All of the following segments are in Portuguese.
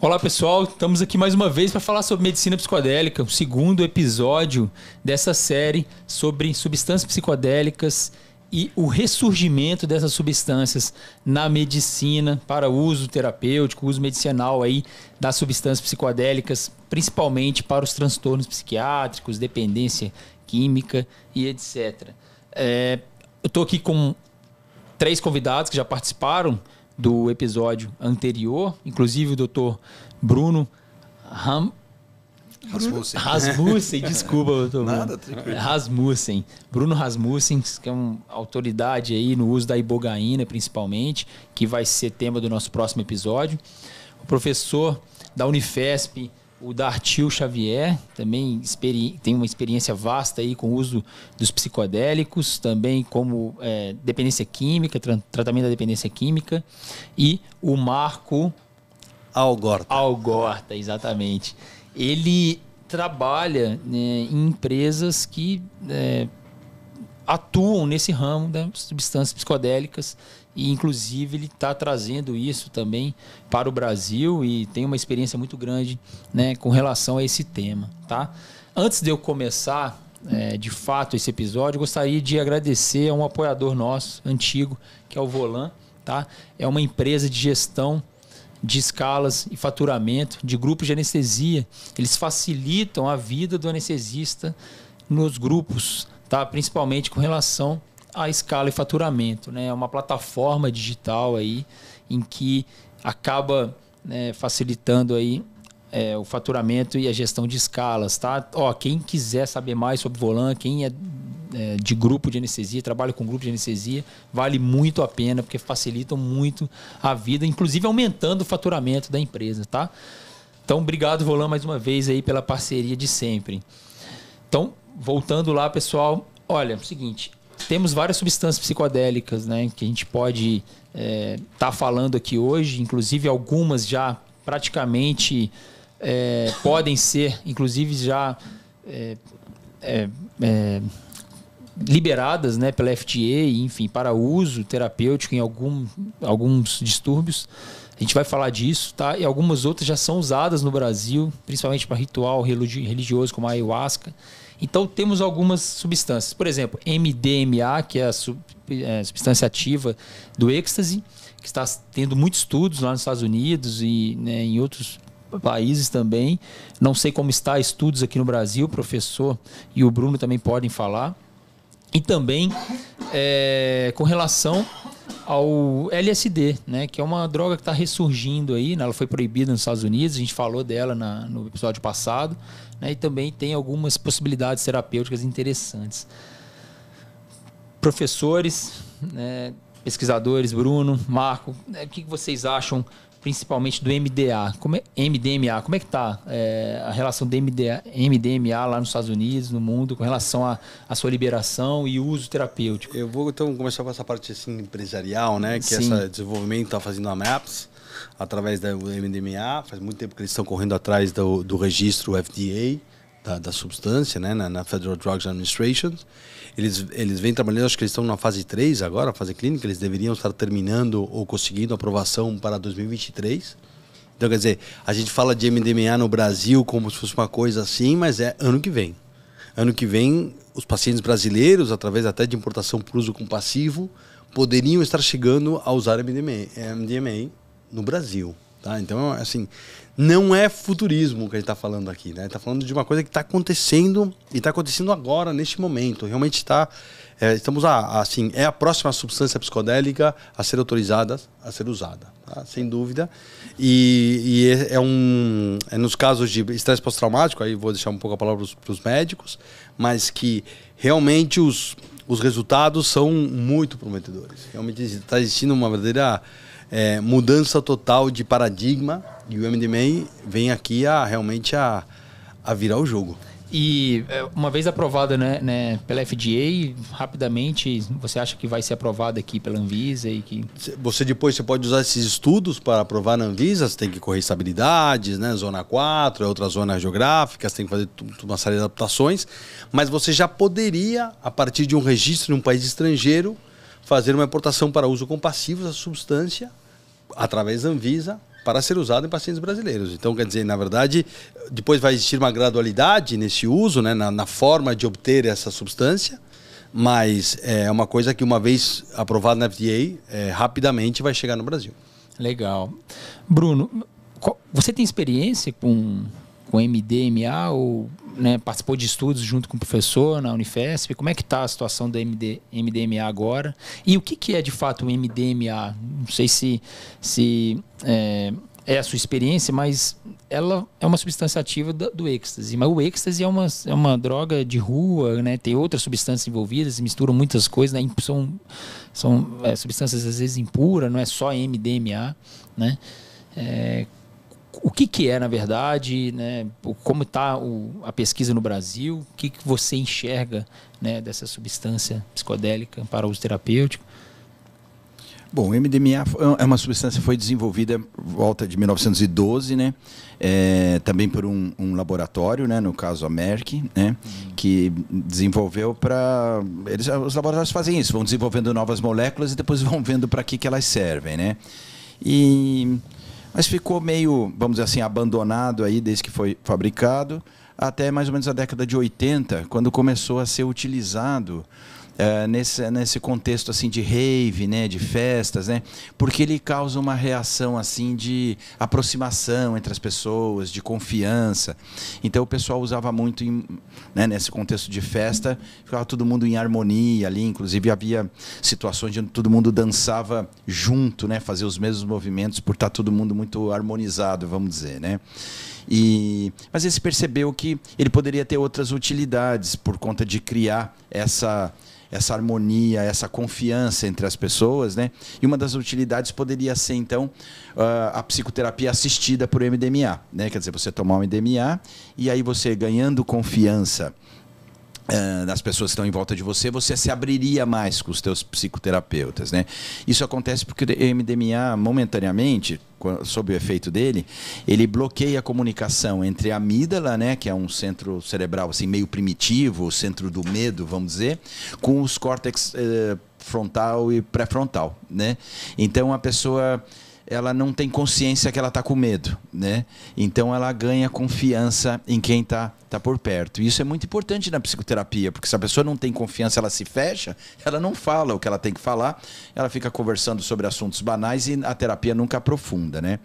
Olá pessoal, estamos aqui mais uma vez para falar sobre medicina psicodélica, o segundo episódio dessa série sobre substâncias psicodélicas e o ressurgimento dessas substâncias na medicina para uso terapêutico, uso medicinal aí das substâncias psicodélicas, principalmente para os transtornos psiquiátricos, dependência química e etc. É, eu estou aqui com três convidados que já participaram do episódio anterior, inclusive o doutor Bruno Rasmussen. Rasmussen, desculpa, doutor. Nada, tranquilo. Rasmussen. Bruno Rasmussen, que é uma autoridade aí no uso da ibogaína, principalmente, que vai ser tema do nosso próximo episódio. O professor da Unifesp, o Dartil Xavier também tem uma experiência vasta aí com o uso dos psicodélicos, também como é, dependência química, tra tratamento da dependência química, e o Marco Algorta. Algorta, exatamente. Ele trabalha né, em empresas que é, atuam nesse ramo das substâncias psicodélicas e inclusive ele está trazendo isso também para o Brasil e tem uma experiência muito grande né, com relação a esse tema. Tá? Antes de eu começar é, de fato esse episódio, gostaria de agradecer a um apoiador nosso antigo, que é o Volan. Tá? É uma empresa de gestão de escalas e faturamento de grupos de anestesia. Eles facilitam a vida do anestesista nos grupos, tá? principalmente com relação a escala e faturamento, né? É uma plataforma digital aí em que acaba né, facilitando aí é, o faturamento e a gestão de escalas, tá? Ó, quem quiser saber mais sobre Volan, quem é, é, de grupo de anestesia, trabalha com grupo de anestesia, vale muito a pena porque facilitam muito a vida, inclusive aumentando o faturamento da empresa, tá? Então, obrigado Volan mais uma vez aí pela parceria de sempre. Então, voltando lá, pessoal, olha, é o seguinte, temos várias substâncias psicodélicas, né, que a gente pode estar é, tá falando aqui hoje, inclusive algumas já praticamente é, podem ser, inclusive já é, é, é liberadas, né, pela FDA, enfim, para uso terapêutico em algum, alguns distúrbios. A gente vai falar disso, tá? E algumas outras já são usadas no Brasil, principalmente para ritual religioso como a ayahuasca. Então temos algumas substâncias, por exemplo, MDMA, que é a é, substância ativa do êxtase, que está tendo muitos estudos lá nos Estados Unidos e né, em outros países também. Não sei como está estudos aqui no Brasil, o professor e o Bruno também podem falar. E também é, com relação ao LSD, né? Que é uma droga que está ressurgindo aí. Né? Ela foi proibida nos Estados Unidos, a gente falou dela na, no episódio passado. Né? E também tem algumas possibilidades terapêuticas interessantes. Professores, né? pesquisadores, Bruno, Marco, né? o que vocês acham principalmente do MDA. Como é, MDMA, como é que está é, a relação do MDA, MDMA lá nos Estados Unidos, no mundo, com relação à sua liberação e uso terapêutico? Eu vou então começar com essa parte assim, empresarial, né? Que esse desenvolvimento está fazendo a MAPS através da MDMA. Faz muito tempo que eles estão correndo atrás do, do registro FDA da, da substância, né? Na, na Federal Drugs Administration. Eles, eles vêm trabalhando, acho que eles estão na fase 3 agora, fase clínica, eles deveriam estar terminando ou conseguindo aprovação para 2023. Então, quer dizer, a gente fala de MDMA no Brasil como se fosse uma coisa assim, mas é ano que vem. Ano que vem, os pacientes brasileiros, através até de importação por uso compassivo, poderiam estar chegando a usar MDMA, MDMA no Brasil. Tá? Então, assim, não é futurismo que a gente está falando aqui, né? Está falando de uma coisa que está acontecendo e está acontecendo agora, neste momento. Realmente está. É, estamos a, a, assim, é a próxima substância psicodélica a ser autorizada, a ser usada, tá? sem dúvida. E, e é, é, um. É nos casos de estresse pós-traumático, aí vou deixar um pouco a palavra para os médicos, mas que realmente os, os resultados são muito prometedores. Realmente está existindo uma verdadeira é, mudança total de paradigma e o MDMA vem aqui a realmente a, a virar o jogo. E é, uma vez aprovada né, né, pela FDA, rapidamente você acha que vai ser aprovada aqui pela Anvisa e que. Você depois você pode usar esses estudos para aprovar na Anvisa, você tem que correr estabilidades, né? Zona 4, é outras zonas geográficas, tem que fazer uma série de adaptações. Mas você já poderia, a partir de um registro em um país estrangeiro, fazer uma importação para uso compassivo da substância através da Anvisa para ser usado em pacientes brasileiros. Então, quer dizer, na verdade, depois vai existir uma gradualidade nesse uso, né, na, na forma de obter essa substância, mas é uma coisa que, uma vez aprovado na FDA, é, rapidamente vai chegar no Brasil. Legal. Bruno, qual, você tem experiência com, com MDMA ou né, participou de estudos junto com o professor na Unifesp. Como é que está a situação do MD, MDMA agora? E o que, que é de fato o MDMA? Não sei se, se é, é a sua experiência, mas ela é uma substância ativa do, do êxtase. Mas o êxtase é uma, é uma droga de rua, né? Tem outras substâncias envolvidas, misturam muitas coisas, né? São, são é, substâncias às vezes impuras, não é só MDMA, né? É, o que, que é, na verdade, né, como está a pesquisa no Brasil, o que, que você enxerga né, dessa substância psicodélica para uso terapêutico? Bom, o MDMA é uma substância que foi desenvolvida volta de 1912, né? É, também por um, um, laboratório, né? No caso a Merck, né? Uhum. Que desenvolveu para eles, os laboratórios fazem isso, vão desenvolvendo novas moléculas e depois vão vendo para que que elas servem, né? E mas ficou meio, vamos dizer assim, abandonado aí desde que foi fabricado, até mais ou menos a década de 80, quando começou a ser utilizado uh, nesse, nesse contexto assim de rave, né, de festas, né? Porque ele causa uma reação assim de aproximação entre as pessoas, de confiança. Então o pessoal usava muito em, né, nesse contexto de festa, ficava todo mundo em harmonia ali, inclusive havia situações onde todo mundo dançava junto, né, fazia os mesmos movimentos por estar tá todo mundo muito harmonizado, vamos dizer, né? E, mas ele percebeu que ele poderia ter outras utilidades por conta de criar essa essa harmonia, essa confiança entre as pessoas, né? E uma das utilidades poderia ser então ah, a psicoterapia assistida por MDMA, né? Quer dizer, você tomar um MDMA e aí você ganhando confiança eh, das pessoas que estão em volta de você, você se abriria mais com os teus psicoterapeutas, né? Isso acontece porque o MDMA, momentaneamente, sob o efeito dele, ele bloqueia a comunicação entre a amígdala, né, que é um centro cerebral assim meio primitivo, o centro do medo, vamos dizer, com os córtex eh, frontal e pré-frontal, né? Então a pessoa ela não tem consciência que ela está com medo, né? Então ela ganha confiança em quem está tá por perto. E isso é muito importante na psicoterapia, porque se a pessoa não tem confiança, ela se fecha, ela não fala o que ela tem que falar, ela fica conversando sobre assuntos banais e a terapia nunca aprofunda, né?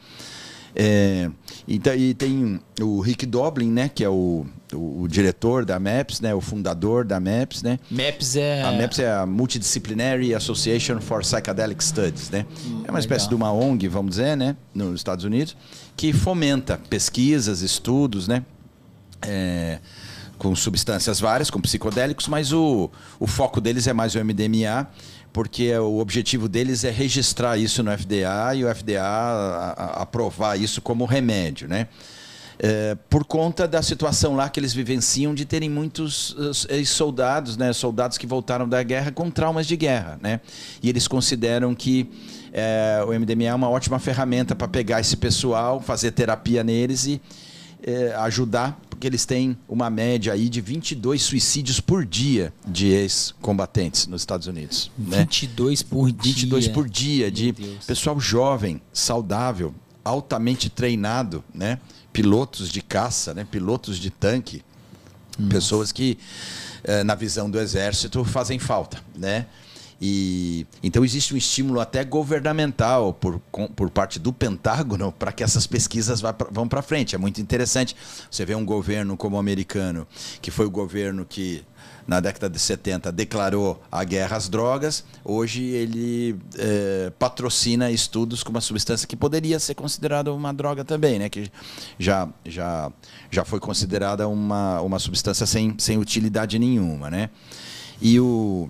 É, e, e, tem o Rick Doblin, né? Que é o, o, o, diretor da MAPS, né? O fundador da MAPS, né? MAPS é... A MAPS é a Multidisciplinary Association for Psychedelic Studies, né? Hum, é uma espécie legal. de uma ONG, vamos dizer, né? Nos Estados Unidos, que fomenta pesquisas, estudos, né? É, com substâncias várias, com psicodélicos, mas o, o foco deles é mais o MDMA porque o objetivo deles é registrar isso no FDA e o FDA aprovar isso como remédio, né? É, por conta da situação lá que eles vivenciam de terem muitos uh, soldados, né, soldados que voltaram da guerra com traumas de guerra, né? E eles consideram que é, o MDMA é uma ótima ferramenta para pegar esse pessoal, fazer terapia neles e, é, ajudar, porque eles têm uma média aí de 22 suicídios por dia de ex-combatentes nos Estados Unidos. 22 né? por 22 dia. por dia de pessoal jovem, saudável, altamente treinado, né? Pilotos de caça, né? Pilotos de tanque, Nossa. pessoas que é, na visão do exército fazem falta, né? E então existe um estímulo até governamental por, por parte do Pentágono para que essas pesquisas vá, vão para frente. É muito interessante. Você vê um governo como o americano, que foi o governo que na década de 70 declarou a guerra às drogas, hoje ele é, patrocina estudos com uma substância que poderia ser considerada uma droga também, né? que já, já, já foi considerada uma, uma substância sem, sem utilidade nenhuma. Né? E o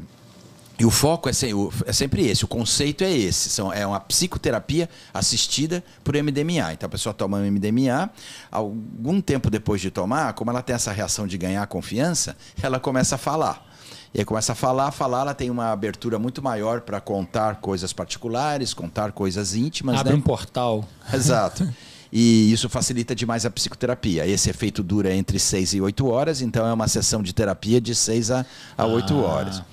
e o foco é, sem, é, sempre esse, o conceito é esse. São, é uma psicoterapia assistida por MDMA. Então a pessoa toma MDMA, algum tempo depois de tomar, como ela tem essa reação de ganhar confiança, ela começa a falar. E aí começa a falar, falar, ela tem uma abertura muito maior para contar coisas particulares, contar coisas íntimas. Abre né? um portal. Exato. e isso facilita demais a psicoterapia. Esse efeito dura entre 6 e 8 horas, então é uma sessão de terapia de 6 a, a 8 ah. horas.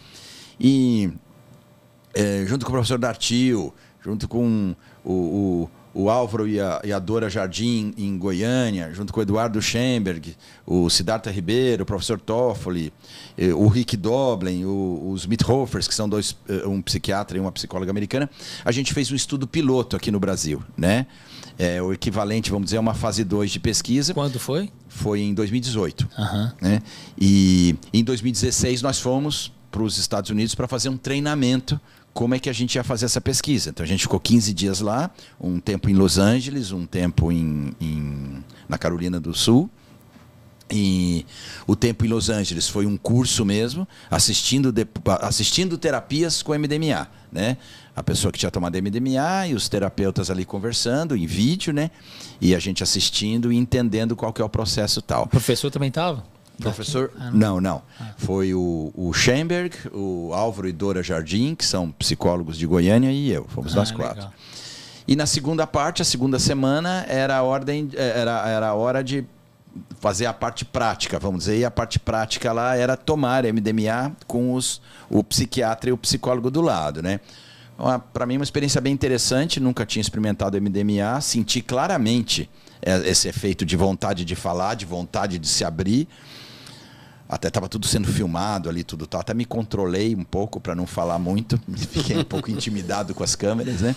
E é, junto com o professor Dartil, junto com o, o, o Álvaro e a, e a, Dora Jardim em Goiânia, junto com o Eduardo Schemberg, o Siddhartha Ribeiro, o professor Toffoli, é, o Rick Doblin, o, os Mithofers, que são dois, é, um psiquiatra e uma psicóloga americana, a gente fez um estudo piloto aqui no Brasil, né? É, o equivalente, vamos dizer, a uma fase 2 de pesquisa. Quando foi? Foi em 2018. Uhum. Né? E em 2016 nós fomos para os Estados Unidos para fazer um treinamento como é que a gente ia fazer essa pesquisa. Então a gente ficou 15 dias lá, um tempo em Los Angeles, um tempo em, em, na Carolina do Sul. E o tempo em Los Angeles foi um curso mesmo, assistindo, de, assistindo terapias com MDMA, né? A pessoa que tinha tomado MDMA e os terapeutas ali conversando em vídeo, né? E a gente assistindo e entendendo qual que é o processo tal. O professor também estava? Professor? Ah, não, não. Ah. Foi o, o Schemberg, o Álvaro e Dora Jardim, que são psicólogos de Goiânia, e eu. Fomos ah, nós quatro. Legal. E na segunda parte, a segunda semana, era a, ordem, eh, era, era a hora de fazer a parte prática, vamos dizer, e a parte prática lá era tomar MDMA com os, o psiquiatra e o psicólogo do lado, né? Para mim, uma experiência bem interessante, nunca tinha experimentado MDMA, senti claramente eh, esse efeito de vontade de falar, de vontade de se abrir até estava tudo sendo filmado ali, tudo tal. Até me controlei um pouco para não falar muito, fiquei um pouco intimidado com as câmeras, né?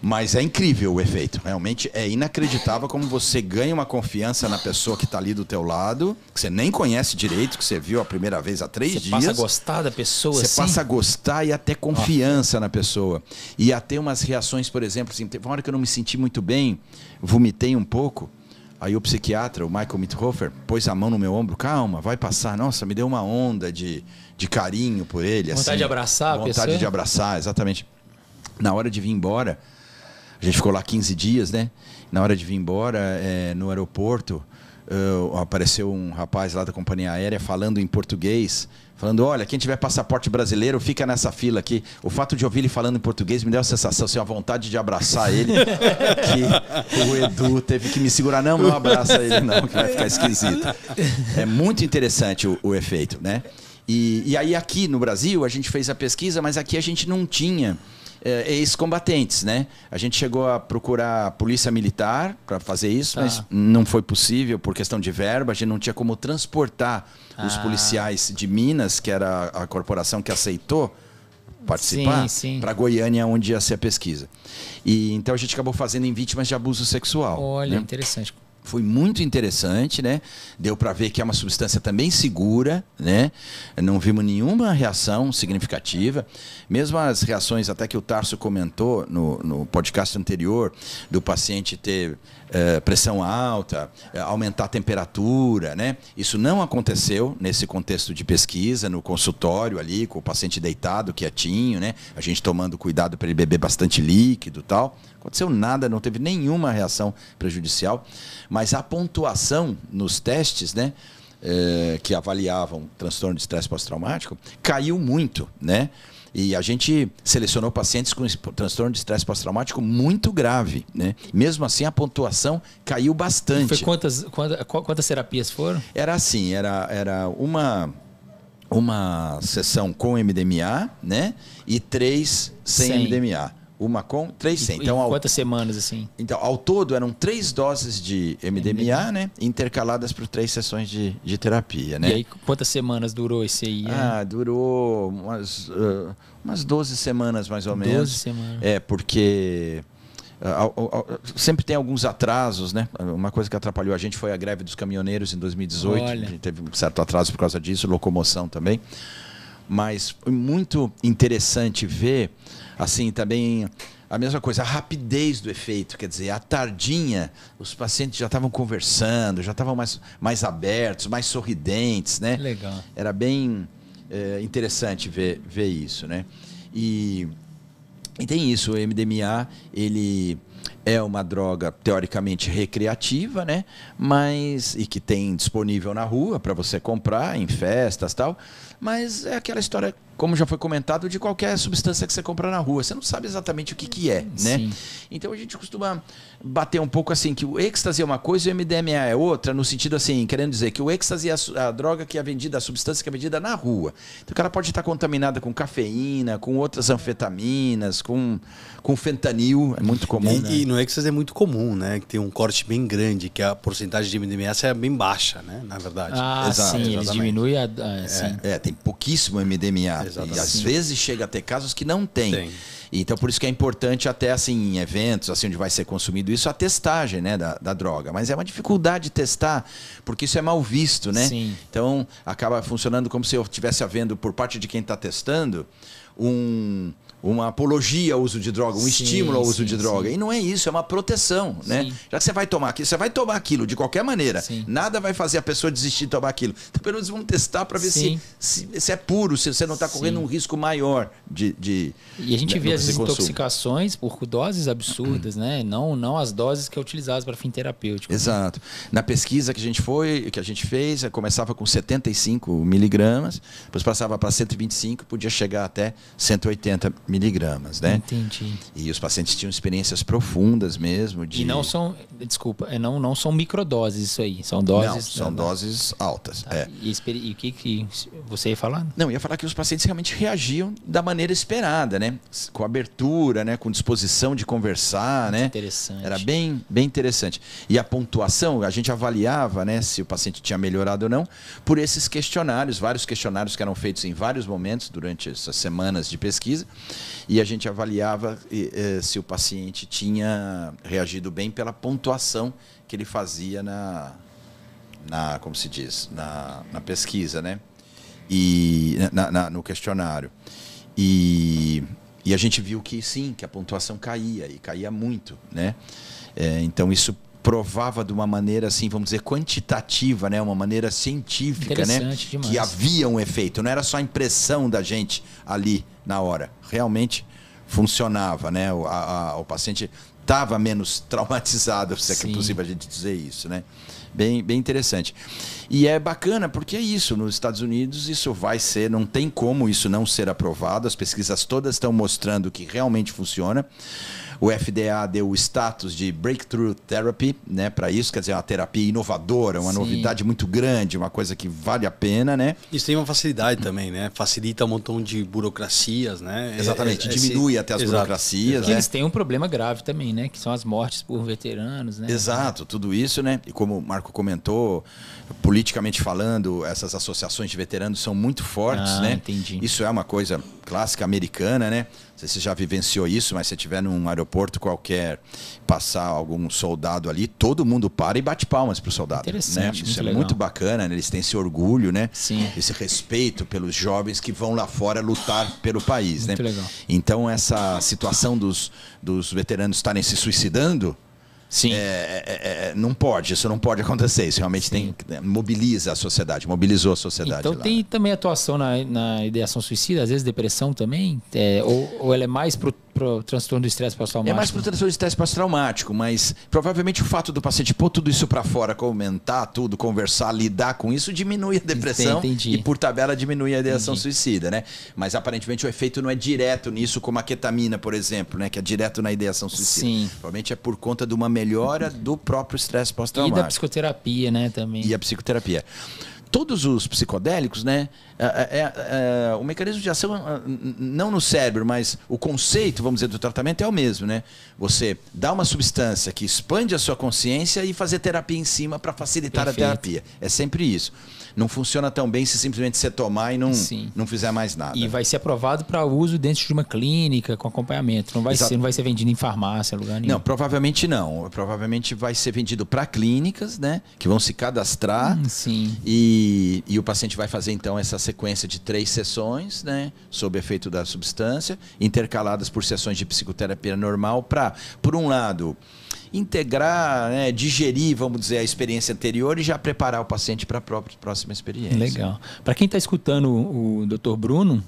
Mas é incrível o efeito, realmente é inacreditável como você ganha uma confiança na pessoa que está ali do teu lado, que você nem conhece direito, que você viu a primeira vez há três você dias. Você passa a gostar da pessoa, Você assim? passa a gostar e até confiança ah. na pessoa. E até umas reações, por exemplo, assim, teve uma hora que eu não me senti muito bem, vomitei um pouco. Aí o psiquiatra, o Michael Mithofer, pôs a mão no meu ombro, calma, vai passar. Nossa, me deu uma onda de, de carinho por ele. Vontade assim, de abraçar, Vontade pessoa. de abraçar, exatamente. Na hora de vir embora, a gente ficou lá 15 dias, né? Na hora de vir embora, é, no aeroporto, Uh, apareceu um rapaz lá da companhia aérea falando em português, falando: olha, quem tiver passaporte brasileiro fica nessa fila aqui. O fato de ouvir ele falando em português me deu a sensação, assim, a vontade de abraçar ele, que o Edu teve que me segurar. Não, não abraça ele, não, que vai ficar esquisito. É muito interessante o, o efeito, né? E, e aí, aqui no Brasil, a gente fez a pesquisa, mas aqui a gente não tinha é, ex-combatentes, né? A gente chegou a procurar a polícia militar para fazer isso, tá. mas não foi possível por questão de verba. A gente não tinha como transportar ah. os policiais de Minas, que era a corporação que aceitou participar, para Goiânia, onde ia ser a pesquisa. E então a gente acabou fazendo em vítimas de abuso sexual. Olha, né? interessante foi muito interessante, né? Deu para ver que é uma substância também segura, né? Não vimos nenhuma reação significativa. Mesmo as reações até que o Tarso comentou no, no podcast anterior, do paciente ter eh, pressão alta, eh, aumentar a temperatura, né? Isso não aconteceu nesse contexto de pesquisa, no consultório ali, com o paciente deitado, quietinho, né? A gente tomando cuidado para ele beber bastante líquido tal. Aconteceu nada, não teve nenhuma reação prejudicial. Mas a pontuação nos testes, né? Eh, que avaliavam transtorno de estresse pós-traumático, caiu muito, né? E a gente selecionou pacientes com transtorno de estresse pós-traumático muito grave, né? Mesmo assim, a pontuação caiu bastante. Foi quantas, quantas, quantas terapias foram? Era assim, era, era uma uma sessão com MDMA, né? E três sem MDMA uma com três sem. Então, ao... quantas semanas assim? Então, ao todo eram três doses de MDMA, MDMA. né? Intercaladas por três sessões de, de terapia, né? E aí, quantas semanas durou esse aí? Ah, durou umas, uh, umas 12 semanas mais ou 12 menos. 12 semanas. É, porque ah, sempre tem alguns atrasos, né? Uma coisa que atrapalhou a gente foi a greve dos caminhoneiros em 2018. Olha. Teve um certo atraso por causa disso, locomoção também. Mas foi muito interessante ver, assim, também a mesma coisa, a rapidez do efeito, quer dizer, à tardinha, os pacientes já estavam conversando, já estavam mais, mais abertos, mais sorridentes, né? Legal. Era bem é, interessante ver, ver isso, né? E, e tem isso, o MDMA, ele é uma droga teoricamente recreativa, né? Mas e que tem disponível na rua para você comprar em festas, tal. Mas é aquela história como já foi comentado, de qualquer substância que você compra na rua. Você não sabe exatamente o que, que é, né? Sim. Então a gente costuma bater um pouco assim, que o êxtase é uma coisa e o MDMA é outra, no sentido assim, querendo dizer que o êxtase é a, a droga que é vendida, a substância que é vendida na rua. Então o cara pode estar contaminada com cafeína, com outras anfetaminas, com, com fentanil, é muito comum. E, né? e no êxtase é muito comum, né? Que tem um corte bem grande, que a porcentagem de MDMA é bem baixa, né? Na verdade. Ah, Exato, sim, exatamente. eles diminuem a... é, é, tem pouquíssimo MDMA. Exatamente. E às vezes chega a ter casos que não tem. tem. Então, por isso que é importante até assim, em eventos, assim, onde vai ser consumido isso, a testagem né, da, da droga. Mas é uma dificuldade testar, porque isso é mal visto, né? Sim. Então, acaba funcionando como se eu estivesse havendo, por parte de quem está testando, um uma apologia ao uso de droga, um sim, estímulo ao uso sim, de droga. Sim. E não é isso, é uma proteção, né? Já que você vai tomar aquilo, você vai tomar aquilo de qualquer maneira. Nada vai fazer a pessoa desistir de tomar aquilo. Então, pelo menos vamos testar para ver se, se, se, é puro, se você não está correndo um risco maior de. de e a gente né, vê as intoxicações por doses absurdas, né? Não, não as doses que é utilizadas para fim terapêutico. Exato. Né? Na pesquisa que a gente foi, que a gente fez, começava com 75 miligramas, depois passava para 125, podia chegar até 180 miligramas, né? Entendi. E os pacientes tinham experiências profundas mesmo de... E não são, desculpa, é, não, não são microdoses isso aí, são doses... Não, são da... doses altas, tá. é. E, e o que, que você ia falar? Não, ia falar que os pacientes realmente reagiam da maneira esperada, né? Com abertura, né? Com disposição de conversar, Muito né? Interessante. Era bem, bem interessante. E a pontuação, a gente avaliava, né? Se o paciente tinha melhorado ou não, por esses questionários, vários questionários que eram feitos em vários momentos durante essas semanas de pesquisa e a gente avaliava eh, se o paciente tinha reagido bem pela pontuação que ele fazia na, na como se diz, na, na pesquisa, né? E na, na, no questionário. E, e a gente viu que sim, que a pontuação caía e caía muito, né? É, então isso provava de uma maneira assim, vamos dizer, quantitativa, né, uma maneira científica, né, demais. que havia um efeito, não era só a impressão da gente ali na hora. Realmente funcionava, né? O, a, a, o paciente estava menos traumatizado, se é que é possível a gente dizer isso, né? Bem, bem interessante. E é bacana porque é isso, nos Estados Unidos isso vai ser, não tem como isso não ser aprovado, as pesquisas todas estão mostrando que realmente funciona. O FDA deu o status de breakthrough therapy, né, para isso, quer dizer, é uma terapia inovadora, uma Sim. novidade muito grande, uma coisa que vale a pena, né? Isso tem uma facilidade também, né? Facilita um montão de burocracias, né? É, Exatamente, é, diminui até as Exato. burocracias. Né? Eles têm um problema grave também, né, que são as mortes por veteranos, né? Exato, tudo isso, né? E como o Marco comentou, politicamente falando, essas associações de veteranos são muito fortes, ah, né? Entendi. Isso é uma coisa clássica americana, né? sei se você já vivenciou isso, mas se tiver num aeroporto qualquer, passar algum soldado ali, todo mundo para e bate palmas pro soldado. Né? Interessante, né? Isso muito é legal. muito bacana, né? eles têm esse orgulho, né? Sim. Esse respeito pelos jovens que vão lá fora lutar pelo país, né? muito né? Legal. Então essa situação dos, dos veteranos estarem se suicidando, Sim. É é, é, é, não pode, isso não pode acontecer. Isso realmente tem, né, mobiliza a sociedade, mobilizou a sociedade. Então lá. tem também atuação na, na ideação suicida, às vezes depressão também? É, ou, ou ela é mais pro para o transtorno do estresse pós-traumático? É mais para o transtorno do estresse pós-traumático, mas provavelmente o fato do paciente pôr tudo isso para fora, comentar tudo, conversar, lidar com isso, diminui a depressão Entendi. e por tabela diminui a ideação Entendi. suicida, né? Mas aparentemente o efeito não é direto nisso, como a ketamina, por exemplo, né? Que é direto na ideação suicida. Sim. Provavelmente é por conta de uma melhora do próprio estresse pós-traumático. E da psicoterapia, né? Também. E a psicoterapia todos os psicodélicos, né? É, é, é, é o mecanismo de ação, é, não no cérebro, mas o conceito, vamos dizer, do tratamento é o mesmo, né? Você dá uma substância que expande a sua consciência e fazer terapia em cima para facilitar Perfeito. a terapia. É sempre isso não funciona tão bem se simplesmente você tomar e não, Sim. não fizer mais nada. E vai ser aprovado para uso dentro de uma clínica com acompanhamento. Não vai, Exato. ser, não vai ser vendido em farmácia, lugar nenhum. Não, provavelmente não. Provavelmente vai ser vendido para clínicas, né? Que vão se cadastrar. Hum, sim. E, e o paciente vai fazer então essa sequência de três sessões, né? Sob efeito da substância, intercaladas por sessões de psicoterapia normal, para, por um lado, integrar, né, digerir, vamos dizer, a experiência anterior e já preparar o paciente para a própria, próxima experiência. Legal. Para quem está escutando o, Dr. Bruno,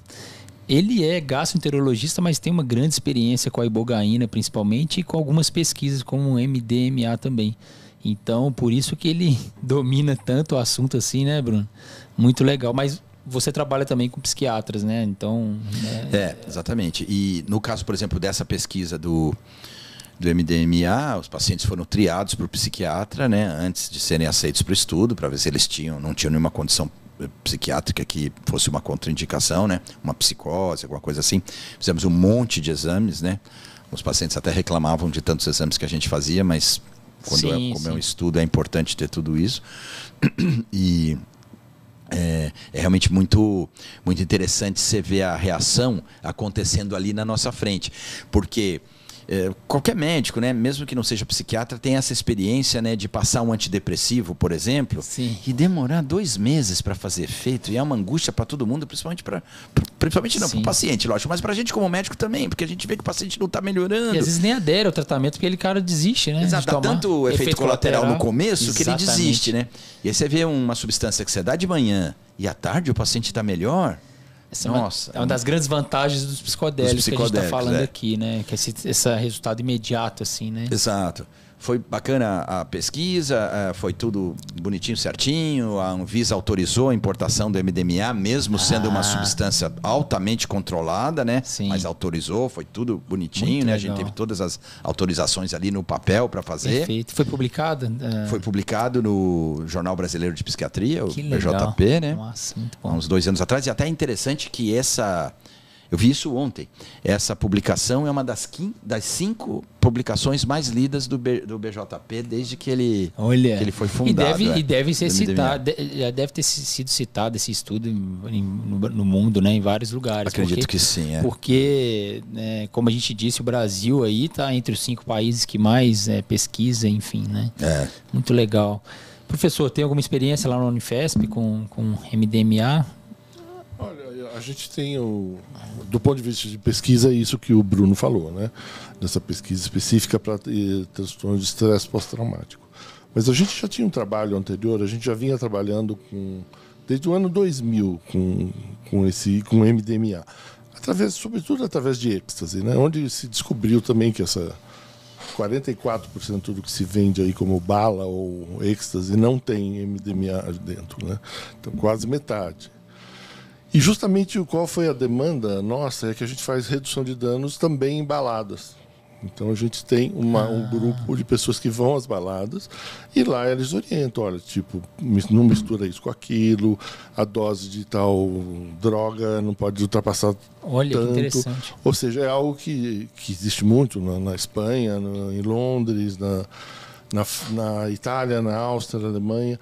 ele é gastroenterologista, mas tem uma grande experiência com a ibogaína, principalmente, e com algumas pesquisas como MDMA também. Então, por isso que ele domina tanto o assunto assim, né, Bruno? Muito legal. Mas você trabalha também com psiquiatras, né? Então. Né? É, exatamente. E no caso, por exemplo, dessa pesquisa do do MDMA, os pacientes foram triados para o psiquiatra, né, antes de serem aceitos para o estudo, para ver se eles tinham, não tinham nenhuma condição eh, psiquiátrica que fosse uma contraindicação, né, uma psicose, alguma coisa assim. Fizemos um monte de exames, né. Os pacientes até reclamavam de tantos exames que a gente fazia, mas quando é, sim, é, como sim. é um estudo é importante ter tudo isso. E é, é, realmente muito, muito interessante você ver a reação acontecendo ali na nossa frente. Porque é, qualquer médico, né, mesmo que não seja psiquiatra, tem essa experiência né, de passar um antidepressivo, por exemplo, Sim. e demorar dois meses para fazer efeito. E é uma angústia para todo mundo, principalmente para. Principalmente não, para o paciente, lógico, mas para a gente como médico também, porque a gente vê que o paciente não está melhorando. E às vezes nem adere ao tratamento, porque ele, cara, desiste, né? Exato, de tanto efeito, efeito colateral, colateral, no começo exatamente. que ele desiste, né? E aí você vê uma substância que você dá de manhã e à tarde o paciente está melhor. Essa é Nossa, é uma, é uma das grandes vantagens dos psicodélicos, dos psicodélicos que a gente está falando é. aqui, né? Que é esse, esse resultado imediato, assim, né? Exato foi bacana a pesquisa, é, foi tudo bonitinho, certinho. A Anvisa autorizou a importação do MDMA, mesmo sendo uma ah. substância altamente controlada, né? Sim. Mas autorizou, foi tudo bonitinho, Muito né? Legal. A gente teve todas as autorizações ali no papel para fazer. Perfeito. Foi publicado? Uh... É. Foi publicado no Jornal Brasileiro de Psiquiatria, que o legal. PJP, né? Nossa, muito bom. Há uns dois anos atrás. E até é interessante que essa eu vi isso ontem. Essa publicação é uma das, quim, das cinco publicações mais lidas do, B, do BJP desde que ele, Olha, que ele foi fundado. E deve, é, e deve ser citado, já deve ter sido citado esse estudo em, em, no, no, mundo, né, em vários lugares. Acredito porque, que sim. É. Porque, né, como a gente disse, o Brasil aí está entre os cinco países que mais é, pesquisa, enfim, né? É. Muito legal. Professor, tem alguma experiência lá no Unifesp com, com MDMA? gente tem, o, do ponto de vista de pesquisa, é isso que o Bruno falou, né? Dessa pesquisa específica para transtorno de estresse pós-traumático. Mas a gente já tinha um trabalho anterior, a gente já vinha trabalhando com desde o ano 2000 com, com esse com MDMA, através sobretudo através de êxtase, né? Onde se descobriu também que essa 44% do que se vende aí como bala ou êxtase não tem MDMA dentro, né? Então quase metade. E justamente qual foi a demanda nossa é que a gente faz redução de danos também em baladas. Então a gente tem uma, ah. um grupo de pessoas que vão às baladas e lá eles orientam, olha, tipo, não mistura isso com aquilo, a dose de tal droga não pode ultrapassar olha, tanto. Que interessante. Ou seja, é algo que, que existe muito na, na Espanha, em Londres, na, na, na Itália, na Áustria, na Alemanha.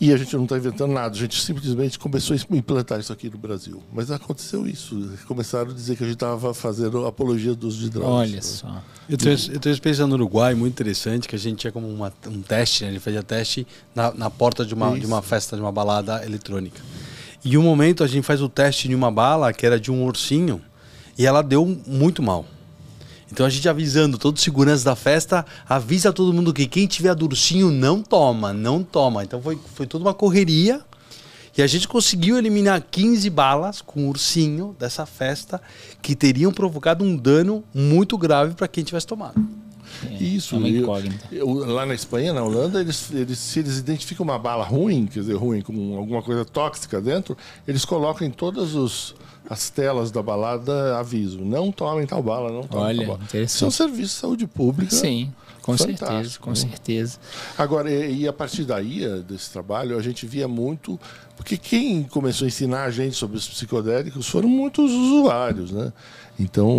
E a gente não está inventando nada, a gente simplesmente começou a implantar isso aqui no Brasil. Mas aconteceu isso. Começaram a dizer que a gente estava fazendo apologia dos de drogas. Olha né? só. Eu tenho, eu tenho experiência no Uruguai muito interessante, que a gente tinha como uma, um teste, né? ele fazia teste na, na porta de uma, de uma festa, de uma balada eletrônica. E um momento a gente faz o teste de uma bala que era de um ursinho e ela deu muito mal. Então a gente avisando, todos os seguranças da festa, avisa todo mundo que quem tiver durcinho não toma, não toma. Então foi, foi toda uma correria. E a gente conseguiu eliminar 15 balas com ursinho dessa festa que teriam provocado um dano muito grave para quem tivesse tomado. É, Isso. É uma incógnita. Eu, eu, lá na Espanha, na Holanda, eles, eles, se eles identificam uma bala ruim, quer dizer, ruim, com alguma coisa tóxica dentro, eles colocam em todas os, as telas da balada aviso. Não tomem tal bala, não tomem Olha, tal bala. Isso é um serviço de saúde pública. Sim, com certeza, com certeza. Agora, e, e a partir daí, eh, desse trabalho, a gente via muito porque quem começou a ensinar a gente sobre os psicodélicos foram muitos usuários, né? Então,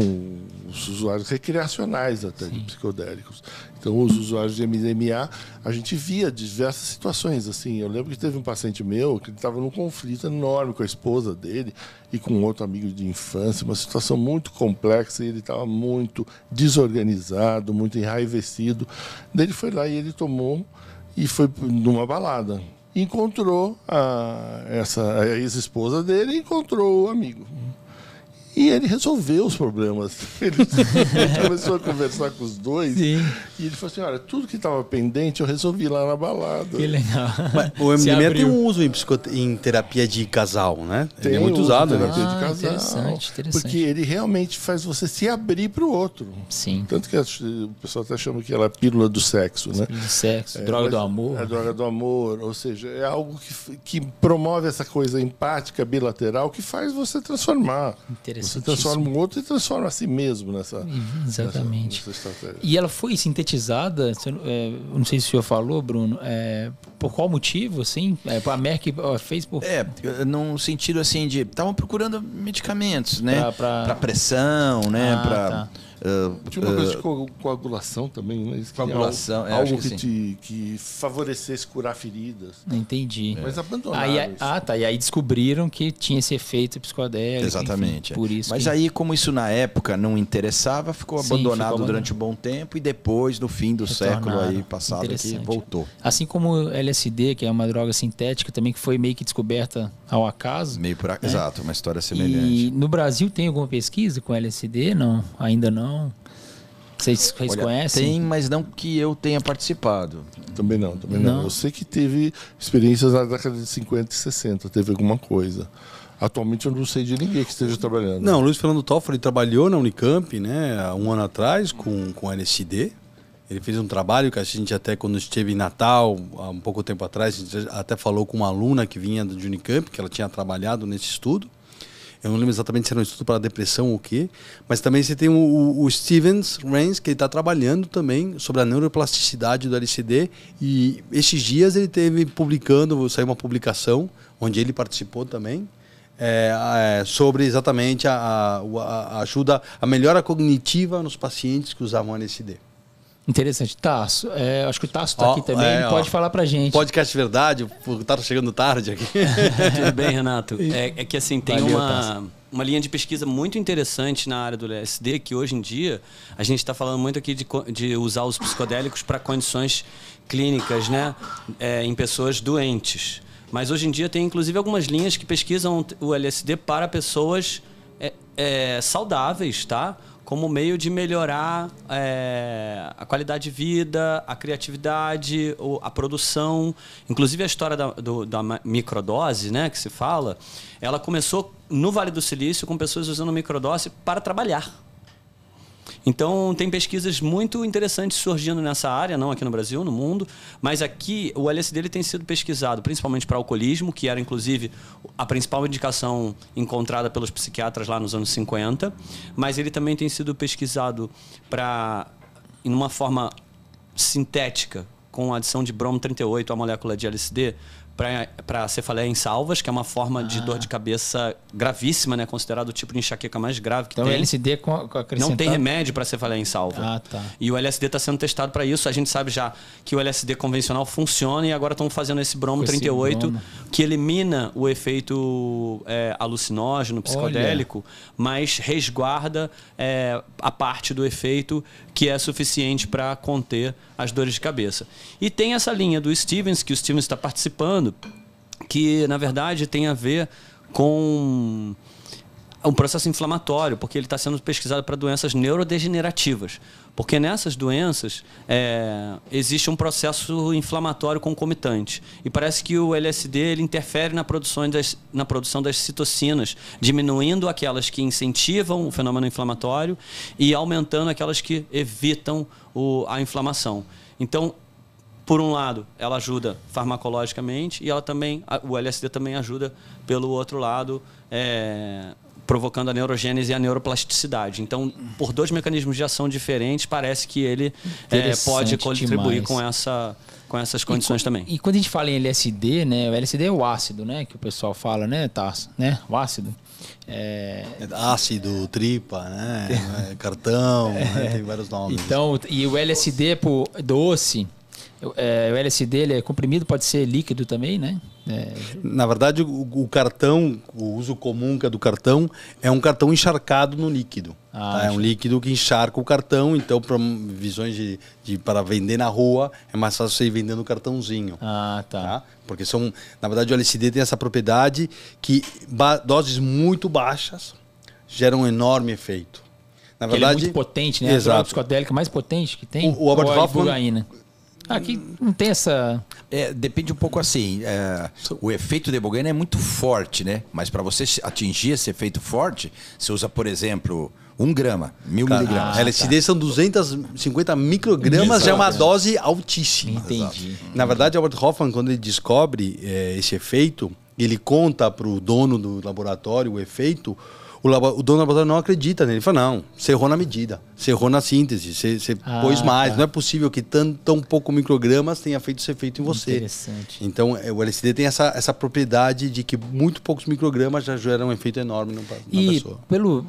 os usuários recreacionais até Sim. de psicodélicos. Então, os usuários de MDMA, a gente via diversas situações. Assim, eu lembro que teve um paciente meu que estava num conflito enorme com a esposa dele e com outro amigo de infância, uma situação muito complexa e ele estava muito desorganizado, muito enraivecido. Daí ele foi lá e ele tomou e foi numa balada. Encontrou a, essa, a ex-esposa dele e encontrou o amigo. E ele resolveu os problemas. Ele começou a conversar com os dois. Sim. E ele falou assim: olha, tudo que estava pendente eu resolvi lá na balada. Que legal. Mas o MDMA tem um uso em, em, terapia de casal, né? É tem ele é muito usado, né? Terapia de ah, casal, ah, interessante, interessante. Porque ele realmente faz você se abrir para o outro. Sim. Tanto que o pessoal tá até chama que ela é pílula do sexo, né? Pílula do sexo, é, droga do amor. A é droga do amor, ou seja, é algo que, que promove essa coisa empática, bilateral, que faz você transformar. Interessante. Você transforma o outro e transforma a si mesmo nessa, Exatamente. Nessa, nessa estratégia. E ela foi sintetizada, é, não sei se o senhor falou, Bruno, é, por qual motivo, assim? É, a Merck fez por... É, num sentido assim de... Estavam procurando medicamentos, né? Para pra... pressão, né? Ah, pra... tá ah, tinha uma uh, coisa de ah, coagulação também, né? Isso coagulação, é, algo, é, que, que, te, que, favorecesse curar feridas. Entendi. É. Mas abandonaram aí, isso. Ah, tá. E aí descobriram que tinha esse efeito psicodélico. Exatamente. Enfim, por isso Mas que... aí, como isso na época não interessava, ficou Sim, abandonado ficou durante um bom tempo e depois, no fim do século aí passado, que voltou. Assim como o LSD, que é uma droga sintética também, que foi meio que descoberta ao acaso. Meio por né? acaso. Né? Exato, uma história semelhante. E no Brasil tem alguma pesquisa com LSD? Não, ainda não não. Vocês, vocês Olha, conhecem? Tem, mas não que eu tenha participado. Também não, também não. não. Eu sei que teve experiências na década de 50 e 60, teve alguma coisa. Atualmente eu não sei de ninguém que esteja trabalhando. Não, Luiz Fernando Toffoli trabalhou na Unicamp, né, há um ano atrás com, com a LSD. Ele fez um trabalho que a gente até quando esteve em Natal, há um pouco tempo atrás, a gente até falou com uma aluna que vinha de Unicamp, que ela tinha trabalhado nesse estudo eu não lembro exatamente se era um estudo para depressão ou o quê, mas também você tem o, o Stevens Rains, que ele está trabalhando também sobre a neuroplasticidade do LCD, e esses dias ele teve publicando, saiu uma publicação, onde ele participou também, é, é, sobre exatamente a, a, a ajuda, a melhora cognitiva nos pacientes que usavam LSD. Interessante. Tasso, é, acho que o Tasso está aqui também, é, pode ó, falar para gente. Podcast Verdade, o Tasso tá chegando tarde aqui. Tudo bem, Renato. É, é que assim, tem Valeu, uma, uma linha de pesquisa muito interessante na área do LSD, que hoje em dia a gente está falando muito aqui de, de usar os psicodélicos para condições clínicas, né? É, em pessoas doentes. Mas hoje em dia tem inclusive algumas linhas que pesquisam o LSD para pessoas é, é, saudáveis, tá? como meio de melhorar é, a qualidade de vida, a criatividade, a produção. Inclusive a história da, do, da microdose, né, que se fala, ela começou no Vale do Silício com pessoas usando microdose para trabalhar então, tem pesquisas muito interessantes surgindo nessa área, não aqui no Brasil, no mundo, mas aqui o LSD ele tem sido pesquisado principalmente para alcoolismo, que era inclusive a principal indicação encontrada pelos psiquiatras lá nos anos 50, mas ele também tem sido pesquisado para em uma forma sintética com a adição de bromo 38 à molécula de LSD para cefaleia em salvas, que é uma forma ah. de dor de cabeça gravíssima, né? Considerado o tipo de enxaqueca mais grave que então, tem. Então, LSD com, com Não tem remédio para cefaleia em salva. Ah, tá. E o LSD está sendo testado para isso. A gente sabe já que o LSD convencional funciona e agora estão fazendo esse bromo 38, bromo. que elimina o efeito é, alucinógeno, psicodélico, Olha. mas resguarda é, a parte do efeito que é suficiente para conter as dores de cabeça. E tem essa linha do Stevens, que o Stevens está participando, que, na verdade, tem a ver com um processo inflamatório, porque ele está sendo pesquisado para doenças neurodegenerativas. Porque nessas doenças é, existe um processo inflamatório concomitante. E parece que o LSD ele interfere na produção, das, na produção das citocinas, diminuindo aquelas que incentivam o fenômeno inflamatório e aumentando aquelas que evitam o, a inflamação. Então, por um lado, ela ajuda farmacologicamente e ela também, o LSD também ajuda pelo outro lado, é, provocando a neurogênese e a neuroplasticidade. Então, por dois mecanismos de ação diferentes, parece que ele é, pode contribuir com essa com essas condições e, também. E quando a gente fala em LSD, né, o LSD é o ácido, né, que o pessoal fala, né, tá né, o ácido. É... é ácido, tripa, né? Cartão, né, é... né? tem vários nomes. Então, e o LSD é por doce, é, o LSD ele é comprimido, pode ser líquido também, né? É. Na verdade, o, o, cartão, o uso comum que é do cartão, é um cartão encharcado no líquido. Ah, tá? É um líquido que encharca o cartão, então para visões de, de, para vender na rua, é mais fácil você ir vendendo o cartãozinho. Ah, tá. tá? Porque são, na verdade, o LSD tem essa propriedade que doses muito baixas geram um enorme efeito. Na verdade, ele é muito potente, né? Exato. A psicodélica mais potente que tem. O, o Albert Hoffman, Aqui não tem essa. É, depende um pouco assim. É, o efeito de debugando é muito forte, né? Mas para você atingir esse efeito forte, você usa, por exemplo, um grama, mil miligramas. Ah, LSD tá. são 250 microgramas, já é uma dose altíssima. Entendi. Na verdade, Albert Hoffman, quando ele descobre é, esse efeito, ele conta para o dono do laboratório o efeito o, o dono do laboratório não acredita nele. Ele fala, não, você errou na medida, você errou na síntese, você, você ah, pôs mais. Tá. Não é possível que tão, tão pouco microgramas tenha feito ser feito em você. Interessante. Então, é, o LSD tem essa, essa propriedade de que muito poucos microgramas já geram um efeito enorme na, na e pessoa. Pelo,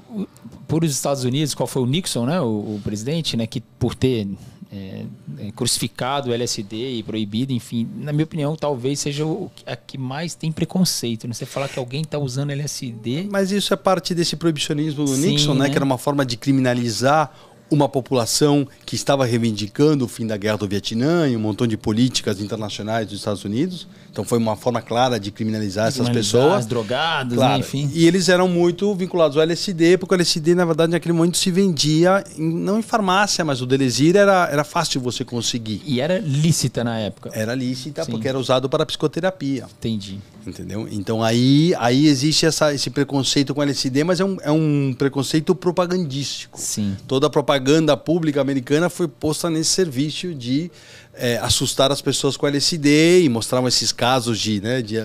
por os Estados Unidos, qual foi o Nixon, né, o, o presidente, né, que por ter é, é, crucificado LSD e proibido, enfim, na minha opinião, talvez seja o, a que mais tem preconceito. Né? Você falar que alguém está usando LSD. Mas isso é parte desse proibicionismo do Sim, Nixon, né? né? Que era uma forma de criminalizar uma população que estava reivindicando o fim da guerra do Vietnã e um montão de políticas internacionais dos Estados Unidos. Então foi uma forma clara de criminalizar essas pessoas. drogados, né, claro. né, enfim. E eles eram muito vinculados ao LSD, porque o LSD, na verdade, naquele momento se vendia, em, não em farmácia, mas o Delezir era, era fácil de você conseguir. E era lícita na época. Era lícita, Sim. porque era usado para psicoterapia. Entendi. Entendeu? Então aí, aí existe essa, esse preconceito com o LSD, mas é um, é um preconceito propagandístico. Sim. Toda a propaganda pública americana foi posta nesse serviço de é, assustar as pessoas com LSD e mostravam esses casos de, né, de é,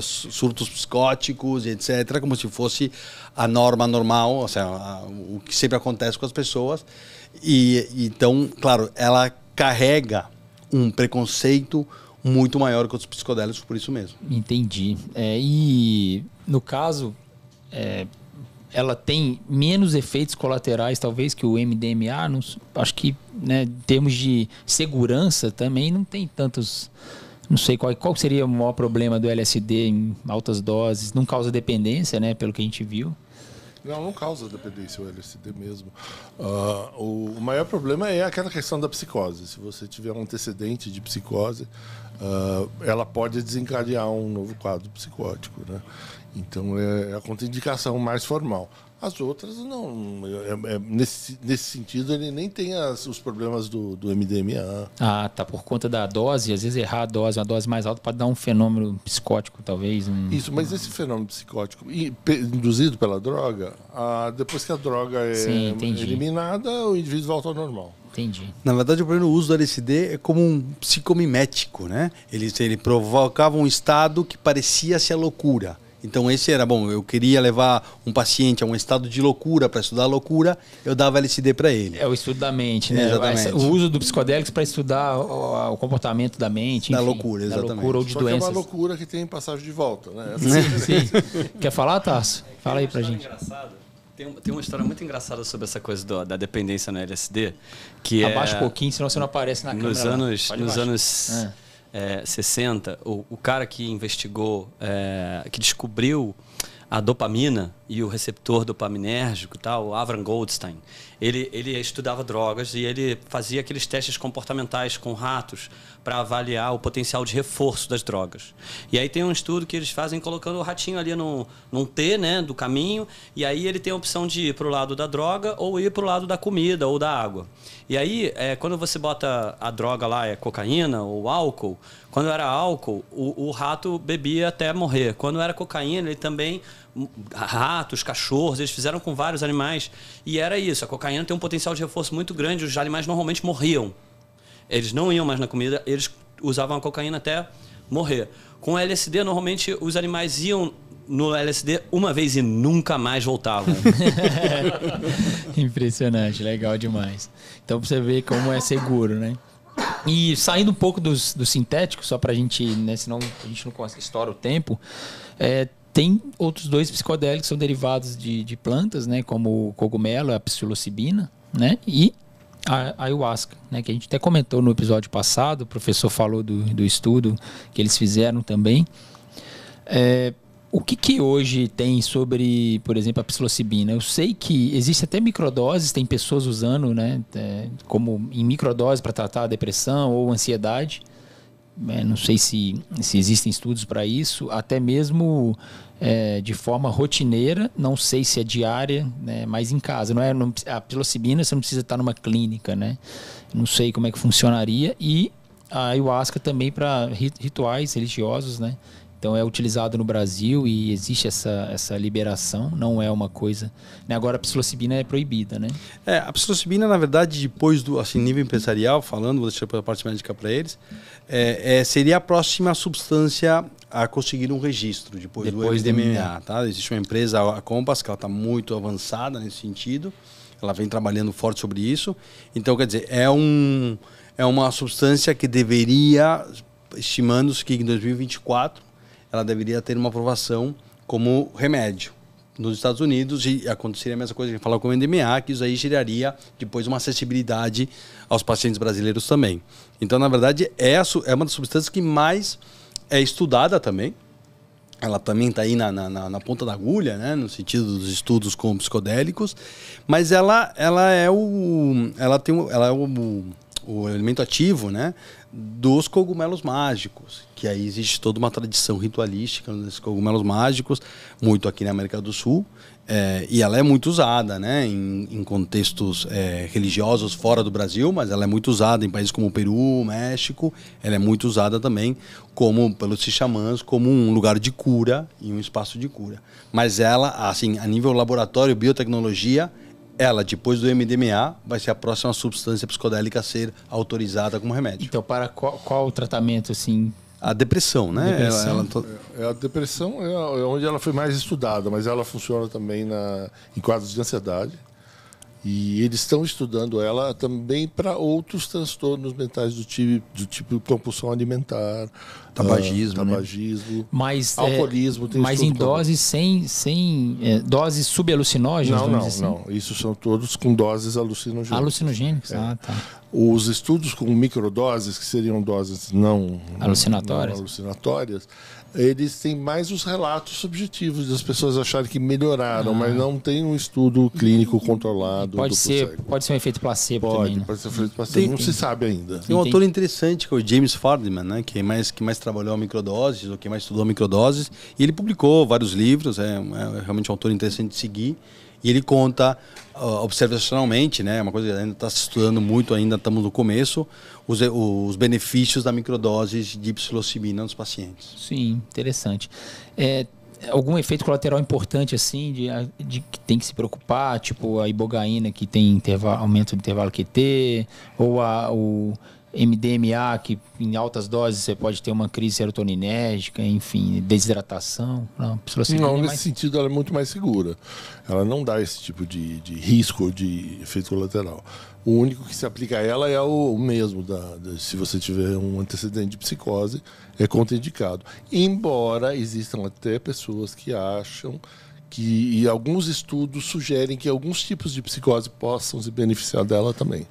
surtos psicóticos, etc., como se fosse a norma normal, ou seja, a, o que sempre acontece com as pessoas. E então, claro, ela carrega um preconceito muito maior que os psicodélicos por isso mesmo. Entendi. É, e no caso, é, ela tem menos efeitos colaterais, talvez, que o MDMA. Não, acho que, né, em termos de segurança também, não tem tantos. Não sei qual, qual seria o maior problema do LSD em altas doses. Não causa dependência, né? Pelo que a gente viu. Não, não causa dependência o LSD mesmo. Uh, o maior problema é aquela questão da psicose. Se você tiver um antecedente de psicose, uh, ela pode desencadear um novo quadro psicótico, né? Então é, é a contraindicação mais formal. As outras não. É, é, nesse, nesse sentido, ele nem tem as, os problemas do, do MDMA. Ah, tá. Por conta da dose, às vezes errar a dose, uma dose mais alta, pode dar um fenômeno psicótico, talvez. Um... Isso, mas esse fenômeno psicótico induzido pela droga, depois que a droga é Sim, eliminada, o indivíduo volta ao normal. Entendi. Na verdade, o primeiro uso do LSD é como um psicomimético, né? Ele, ele provocava um estado que parecia ser loucura então esse era bom. Eu queria levar um paciente a um estado de loucura para estudar loucura, eu dava LSD para ele. É o estudo da mente, né? Exatamente. O uso do psicodélicos para estudar o, o, comportamento da mente, da enfim, loucura, exatamente. Da loucura ou de Só doenças. Que é uma loucura que tem passagem de volta, né? sim. Quer falar, Tarso? Fala aí para gente. Tem, uma história muito engraçada sobre essa coisa do, da dependência no LSD, que Abaixa é... um pouquinho, senão você não aparece na nos câmera. Anos, nos anos, nos é. anos é, 60, o, o cara que investigou, é, que descobriu a dopamina, e o receptor dopaminérgico, tal, tá? o Avram Goldstein, ele, ele estudava drogas e ele fazia aqueles testes comportamentais com ratos para avaliar o potencial de reforço das drogas. E aí tem um estudo que eles fazem colocando o ratinho ali num, num T né, do caminho, e aí ele tem a opção de ir para o lado da droga ou ir para o lado da comida ou da água. E aí, é, quando você bota a droga lá, é cocaína ou álcool, quando era álcool, o, o rato bebia até morrer. Quando era cocaína, ele também ratos, cachorros, eles fizeram com vários animais. E era isso, a cocaína tem um potencial de reforço muito grande, os animais normalmente morriam. Eles não iam mais na comida, eles usavam a cocaína até morrer. Com LSD, normalmente os animais iam no LSD uma vez e nunca mais voltavam. Impressionante, legal demais. Então, pra você ver como é seguro, né? E saindo um pouco dos, dos sintéticos, só pra gente, né, senão a gente não estoura o tempo, é, tem outros dois psicodélicos que são derivados de, de plantas, né? Como o cogumelo, a psilocibina, né? E a, a ayahuasca, né? Que a gente até comentou no episódio passado, o professor falou do, do estudo que eles fizeram também. É, o que, que hoje tem sobre, por exemplo, a psilocibina? Eu sei que existe até microdoses, tem pessoas usando, né? É, como em microdose para tratar a depressão ou ansiedade é, não sei se, se existem estudos para isso, até mesmo é, de forma rotineira, não sei se é diária, né, mas em casa. Não é, não, a psilocibina você não precisa estar numa clínica, né? Não sei como é que funcionaria. E a ayahuasca também para rituais religiosos, né? Então é utilizado no Brasil e existe essa, essa liberação, não é uma coisa. Né? Agora a psilocibina é proibida, né? É, a psilocibina, na verdade, depois do assim, nível empresarial, falando, vou deixar a parte médica para eles, é, é, seria a próxima substância a conseguir um registro depois, depois do MDMA, tá? Existe uma empresa, a Compass, que ela está muito avançada nesse sentido. Ela vem trabalhando forte sobre isso. Então, quer dizer, é, um, é uma substância que deveria, estimando-se que em 2024, ela deveria ter uma aprovação como remédio nos Estados Unidos e aconteceria a mesma coisa que falar com o MDMA, que isso aí geraria depois uma acessibilidade aos pacientes brasileiros também. Então, na verdade, é, é uma das substâncias que mais é estudada também. Ela também está aí na, na, na, ponta da agulha, né? no sentido dos estudos com psicodélicos, mas ela, ela é o. Ela tem ela é o o elemento ativo né, dos cogumelos mágicos, que aí existe toda uma tradição ritualística dos cogumelos mágicos, muito aqui na América do Sul, é, e ela é muito usada né, em, em contextos é, religiosos fora do Brasil, mas ela é muito usada em países como o Peru, México, ela é muito usada também como pelos xamãs como um lugar de cura e um espaço de cura. Mas ela, assim, a nível laboratório, biotecnologia, ela, depois do MDMA, vai ser a próxima substância psicodélica a ser autorizada como remédio. Então, para qual, qual o tratamento, assim? A depressão, né? Depressão. Ela, ela to... é, é a depressão é, é onde ela foi mais estudada, mas ela funciona também na, em quadros de ansiedade. E eles estão estudando ela também para outros transtornos mentais do tipo, do tipo compulsão alimentar, tabagismo, uh, tabagismo né? mas, é, alcoolismo. É, mas em doses sem, sem é, doses subalucinógenas? Não, não, assim? não. Isso são todos com doses alucinogênicas. Alucinogênicas, é. ah, tá. Os estudos com microdoses, que seriam doses não alucinatórias, não alucinatórias eles têm mais os relatos subjetivos das pessoas acharem que melhoraram, ah. mas não tem um estudo clínico controlado. Pode ser, pode ser um efeito placebo pode, também. Né? Pode ser um efeito placebo, não se sabe ainda. Tem um autor interessante que é o James Fordman, né, que mais que mais trabalhou a microdoses, ou que mais estudou a microdoses, e ele publicou vários livros, é, é realmente um autor interessante de seguir. E ele conta uh, observacionalmente, né? É uma coisa que ainda está se estudando muito, ainda estamos no começo, os, eh, os benefícios da microdose de psilocibina nos pacientes. Sim, interessante. É, algum efeito colateral importante assim de, de, que tem que se preocupar, tipo a ibogaína que tem intervalo, aumento do intervalo QT ou a, o MDMA, que em altas doses você pode ter uma crise serotoninérgica, enfim, desidratação. Não, não nesse mais... sentido ela é muito mais segura. Ela não dá esse tipo de, de risco de efeito colateral. O único que se aplica a ela é o mesmo, da, da, se você tiver um antecedente de psicose, é contraindicado. Embora existam até pessoas que acham que alguns estudos sugerem que alguns tipos de psicose possam se beneficiar dela também.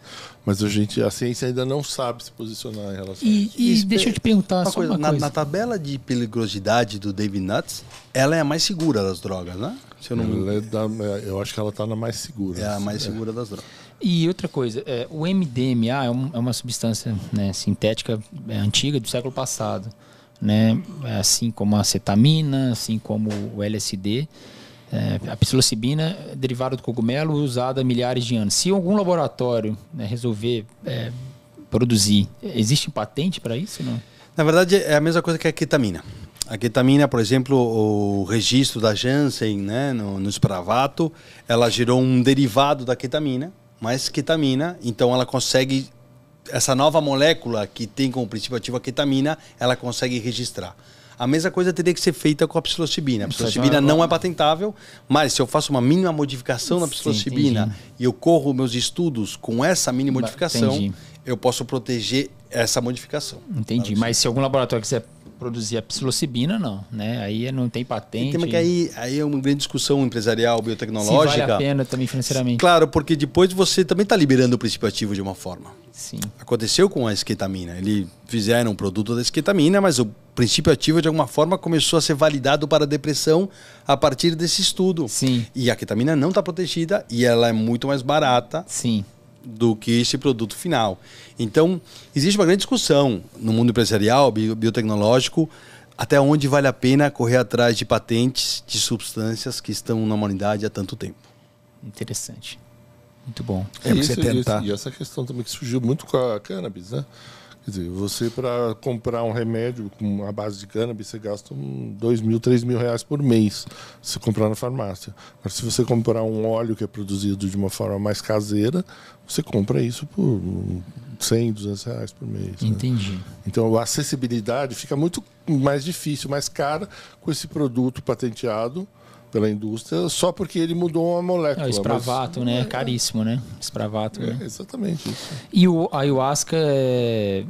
Mas a gente, a ciência ainda não sabe se posicionar em relação e, a isso. E, deixa eu te é, perguntar uma coisa, uma na, coisa. Na, tabela de peligrosidade do David Nuts, ela é a mais segura das drogas, né? Se eu, não... É da, é, eu acho que ela está na mais segura. É a assim, mais é. segura é. das drogas. E outra coisa, é, o MDMA é, um, é uma substância né, sintética antiga do século passado, né? assim como a cetamina, assim como o LSD. É, a psilocibina é derivada do cogumelo usada há milhares de anos. Se algum laboratório né, resolver é, produzir, existe patente para isso? Não? Na verdade, é a mesma coisa que a ketamina. A ketamina, por exemplo, o registro da Janssen né, no, no Spravato, ela gerou um derivado da ketamina, mais ketamina, então ela consegue essa nova molécula que tem como princípio ativo a ketamina, ela consegue registrar. A mesma coisa teria que ser feita com a psilocibina. A psilocibina não é patentável, mas se eu faço uma mínima modificação na psilocibina e eu corro meus estudos com essa mínima modificação, entendi. eu posso proteger essa modificação. Entendi. Mas se algum laboratório quiser produzir a psilocibina, não. Né? Aí é, não tem patente. Tem que aí, aí é uma grande discussão empresarial, biotecnológica. Se vale a pena também financeiramente. Claro, porque depois você também está liberando o princípio ativo de uma forma. Sim. Aconteceu com a esquetamina. Eles fizeram um produto da esquetamina, mas o princípio ativo de alguma forma começou a ser validado para a depressão a partir desse estudo. Sim. E a ketamina não está protegida e ela é muito mais barata. Sim do que esse produto final. Então, existe uma grande discussão no mundo empresarial, biotecnológico, até onde vale a pena correr atrás de patentes de substâncias que estão na humanidade há tanto tempo. Interessante. Muito bom. É, é isso, você tentar. E essa questão também que surgiu muito com a cannabis, né? Quer dizer, você para comprar um remédio com a base de cannabis, você gasta um, dois mil, três mil reais por mês se comprar na farmácia. Mas se você comprar um óleo que é produzido de uma forma mais caseira, você compra isso por 100, 200 reais por mês. Né? Entendi. Né? Então a acessibilidade fica muito mais difícil, mais cara com esse produto patenteado pela indústria só porque ele mudou uma molécula. É, ah, espravato, mas... né? É caríssimo, né? Espravato. É, né? Exatamente. Isso. E o ayahuasca, é,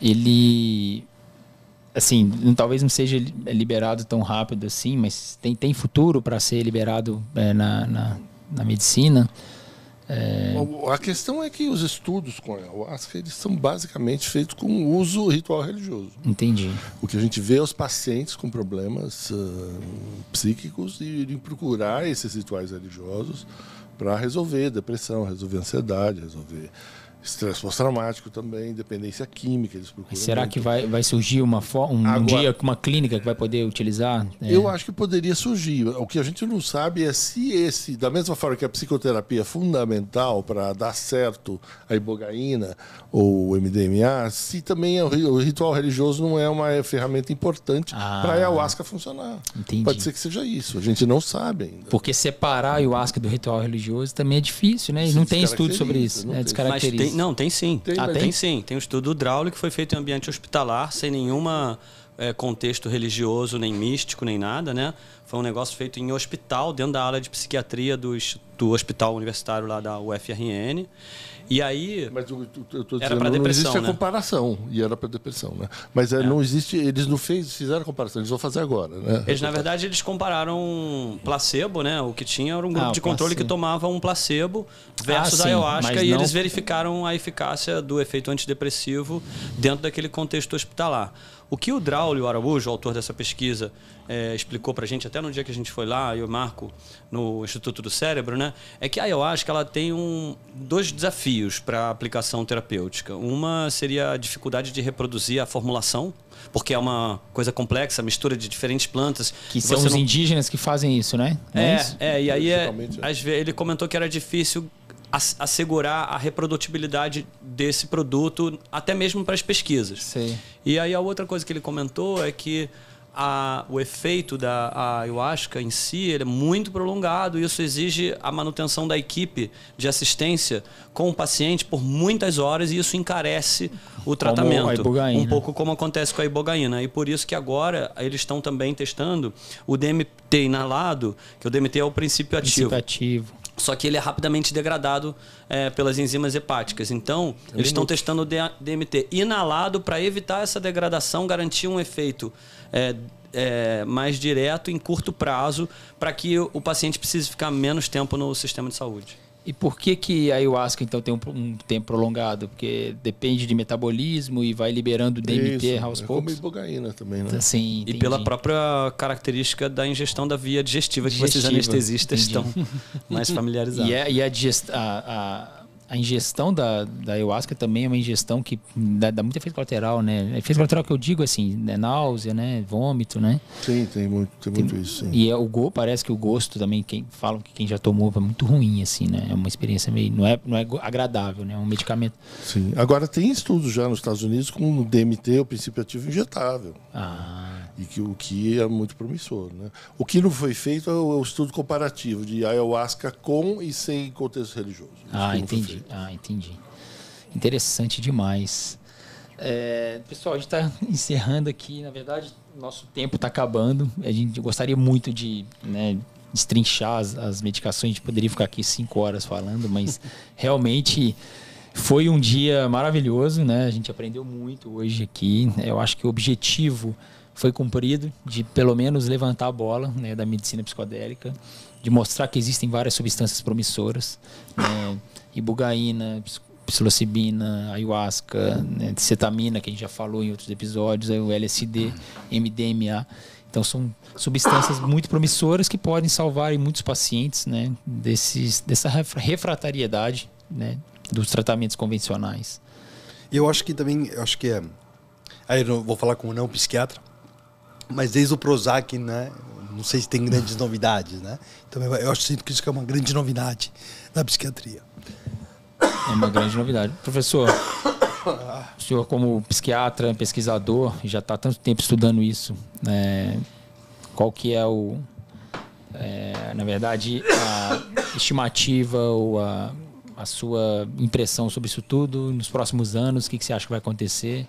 ele. Assim, talvez não seja liberado tão rápido assim, mas tem, tem futuro para ser liberado é, na, na, na medicina. É... A questão é que os estudos com ayahuasca eles são basicamente feitos com uso ritual religioso. Entendi. O que a gente vê é os pacientes com problemas uh, psíquicos irem procurar esses rituais religiosos para resolver depressão, resolver ansiedade, resolver Estresse pós-traumático também, dependência química, eles procuram. Será muito. que vai, vai surgir uma um Agora, dia uma clínica que vai poder utilizar? É. Eu acho que poderia surgir. O que a gente não sabe é se esse, da mesma forma que a psicoterapia é fundamental para dar certo a ibogaína ou o MDMA, se também é o ritual religioso não é uma ferramenta importante ah, para a ayahuasca funcionar. Entendi. Pode ser que seja isso, a gente não sabe ainda. Porque separar a ayahuasca do ritual religioso também é difícil, né? E não tem estudo sobre isso, não é né? descaracteriza. Tem, não, tem sim. Tem, ah, tem, tem sim. Tem um estudo hidráulico que foi feito em ambiente hospitalar, sem nenhuma é, contexto religioso, nem místico, nem nada, né? Foi um negócio feito em hospital, dentro da ala de psiquiatria do, do hospital universitário lá da UFRN. E aí. Mas eu, eu tô dizendo, não existe a né? comparação. E era para depressão, né? Mas é, é. não existe. Eles não fez, fizeram a comparação, eles vão fazer agora, né? Eles, na verdade, eles compararam placebo, né? O que tinha era um grupo ah, de controle que tomava um placebo versus ah, sim, a ayahuasca e não... eles verificaram a eficácia do efeito antidepressivo dentro daquele contexto hospitalar. O que o Draulio Araújo, autor dessa pesquisa, é, explicou para a gente, até no dia que a gente foi lá, eu e o Marco, no Instituto do Cérebro, né, é que a ayahuasca ela tem um, dois desafios para a aplicação terapêutica. Uma seria a dificuldade de reproduzir a formulação, porque é uma coisa complexa, mistura de diferentes plantas. Que são os não... indígenas que fazem isso, né? é, é, isso? é, e aí é, é. ele comentou que era difícil assegurar a reprodutibilidade desse produto, até mesmo para as pesquisas. Sim. E aí a outra coisa que ele comentou é que a, o efeito da ayahuasca em si é muito prolongado e isso exige a manutenção da equipe de assistência com o paciente por muitas horas e isso encarece o tratamento. um pouco como acontece com a ibogaína. E por isso que agora eles estão também testando o DMT inalado, que o DMT é o princípio ativo. Princípio ativo. Só que ele é rapidamente degradado é, pelas enzimas hepáticas. Então, eles estão testando o DMT inalado para evitar essa degradação, garantir um efeito é, é, mais direto em curto prazo, para que o paciente precise ficar menos tempo no sistema de saúde. E por que que a ayahuasca então tem um, um, tempo prolongado? Porque depende de metabolismo e vai liberando DMT Isso, aos é poucos. Como ibogaína também, né? Sim, entendi. e pela própria característica da ingestão da via digestiva, digestiva que vocês anestesistas entendi. estão mais familiarizados. E, a, é, e a, é digest, a a ingestão da, da ayahuasca também é uma ingestão que dá, dá muito efeito colateral, né? Efeito colateral que eu digo assim, é náusea, né? Vômito, né? Sim, tem muito, tem muito tem, isso. Sim. E é, o go, parece que o gosto também, quem falam que quem já tomou é muito ruim, assim, né? É uma experiência meio. Não é, não é agradável, né? É um medicamento. Sim. Agora tem estudos já nos Estados Unidos com DMT, o princípio ativo injetável. Ah e que o que é muito promissor. Né? O que não foi feito é o é estudo comparativo de ayahuasca com e sem contexto religioso. Isso ah, entendi. Ah, entendi. Interessante demais. É, pessoal, a gente está encerrando aqui. Na verdade, nosso tempo está acabando. A gente gostaria muito de né, destrinchar as, as medicações. A gente poderia ficar aqui cinco horas falando, mas realmente foi um dia maravilhoso, né? A gente aprendeu muito hoje aqui. Eu acho que o objetivo foi cumprido de pelo menos levantar a bola né, da medicina psicodélica, de mostrar que existem várias substâncias promissoras, né, ibugaína, psilocibina, ayahuasca, né, cetamina, que a gente já falou em outros episódios, o LSD, MDMA. Então são substâncias muito promissoras que podem salvar muitos pacientes né, desses, dessa refratariedade né, dos tratamentos convencionais. E eu acho que também, eu acho que é. Aí eu vou falar com não psiquiatra, mas desde o Prozac, né? Não sei se tem grandes uhum. novidades, né? Então eu acho sinto que isso é uma grande novidade na psiquiatria. É uma grande novidade. Professor, o senhor como psiquiatra, pesquisador, já está tanto tempo estudando isso, né? qual que é o, é, na verdade, a estimativa ou a, a, sua impressão sobre isso tudo nos próximos anos? O que, que você acha que vai acontecer?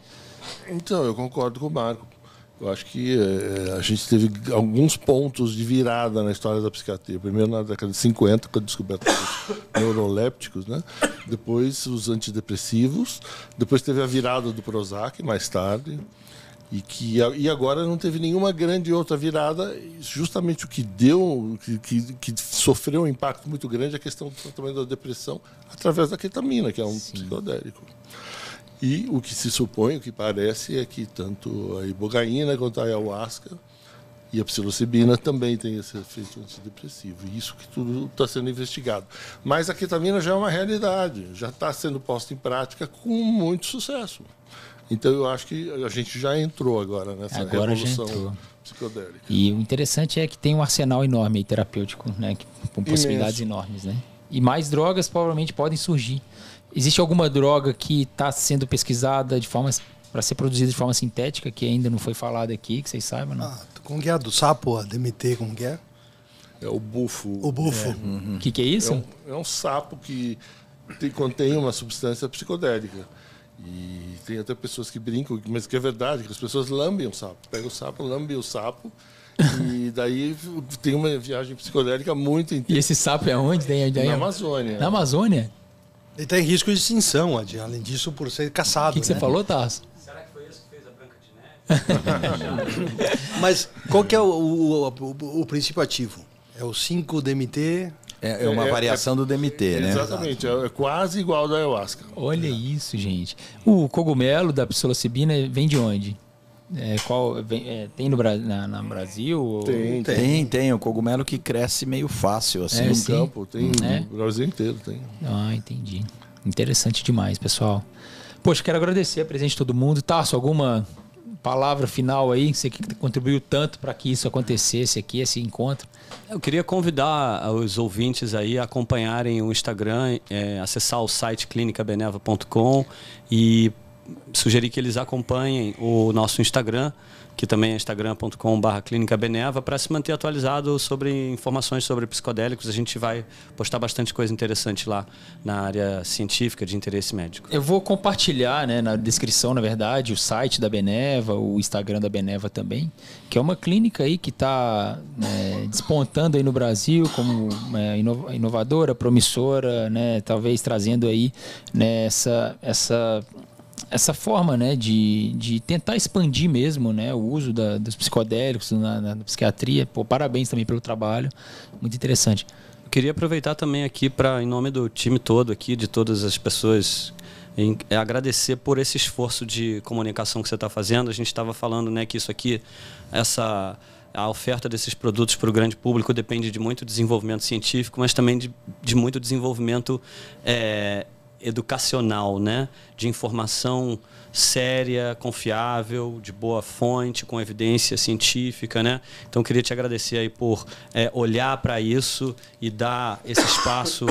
Então, eu concordo com o Marco. Eu acho que é, a gente teve alguns pontos de virada na história da psiquiatria. Primeiro na década de 50, com a descoberta dos neurolépticos, né? depois os antidepressivos, depois teve a virada do Prozac mais tarde. E, que, e agora não teve nenhuma grande outra virada, justamente o que deu, que, que, que sofreu um impacto muito grande, é a questão do tratamento da depressão através da ketamina, que é um Sim. psicodélico. E o que se supõe, o que parece, é que tanto a ibogaína quanto a ayahuasca e a psilocibina também têm esse efeito antidepressivo. E isso que tudo está sendo investigado. Mas a ketamina já é uma realidade, já está sendo posta em prática com muito sucesso. Então eu acho que a gente já entrou agora nessa agora revolução psicodélica. E o interessante é que tem um arsenal enorme terapêutico, né, com possibilidades Imenso. enormes, né? E mais drogas provavelmente podem surgir Existe alguma droga que está sendo pesquisada de forma para ser produzida de forma sintética que ainda não foi falada aqui, que vocês saibam, não? Ah, como que é a do sapo, a DMT, como que é? É o bufo. O bufo. O é. uhum. que, que é, é isso? É um, é um sapo que tem, contém uma substância psicodélica. E tem até pessoas que brincam, mas que é verdade, que as pessoas lambem o sapo. Pega o sapo, lambem o sapo. E daí tem uma viagem psicodélica muito intensa. E esse sapo é onde? Tem, Na Amazônia. Na Amazônia? Ele está em risco de extinção, Adi, além disso, por ser caçado. O que, que né? você falou, Tasso? Será que foi isso que fez a Branca de Neve? Mas qual que é o, o, o, o princípio ativo? É o 5-DMT, é, é, uma é, é, é variação é, do DMT, é, né? Exatamente, é quase igual ao da ayahuasca. Olha isso, gente. O cogumelo da psilocibina vem de onde? É, qual vem, é, tem no na, na Brasil? Tem, tem, tem, tem. O cogumelo que cresce meio fácil assim. É, no sim. campo tem, é? no Brasil inteiro tem. Ah, entendi. Interessante demais, pessoal. Poxa, quero agradecer a presença de todo mundo. Tasso, alguma palavra final aí, você que contribuiu tanto para que isso acontecesse aqui, esse encontro. Eu queria convidar os ouvintes aí a acompanharem o Instagram, é, acessar o site clinicabeneva.com e sugerir que eles acompanhem o nosso Instagram, que também é instagram.com.br Clínica Beneva, para se manter atualizado sobre informações sobre psicodélicos. A gente vai postar bastante coisa interessante lá na área científica de interesse médico. Eu vou compartilhar né, na descrição, na verdade, o site da Beneva, o Instagram da Beneva também, que é uma clínica aí que está né, despontando aí no Brasil como é, inovadora, promissora, né, talvez trazendo aí né, essa, essa essa forma né, de, de tentar expandir mesmo né, o uso da, dos psicodélicos na, na, psiquiatria. Pô, parabéns também pelo trabalho, muito interessante. Eu queria aproveitar também aqui para, em nome do time todo aqui, de todas as pessoas, em, é agradecer por esse esforço de comunicação que você está fazendo. A gente estava falando né, que isso aqui, essa a oferta desses produtos para o grande público depende de muito desenvolvimento científico, mas também de, de muito desenvolvimento é, educacional, né? de informação séria, confiável, de boa fonte, com evidência científica. Né? Então, queria te agradecer aí por é, olhar para isso e dar esse espaço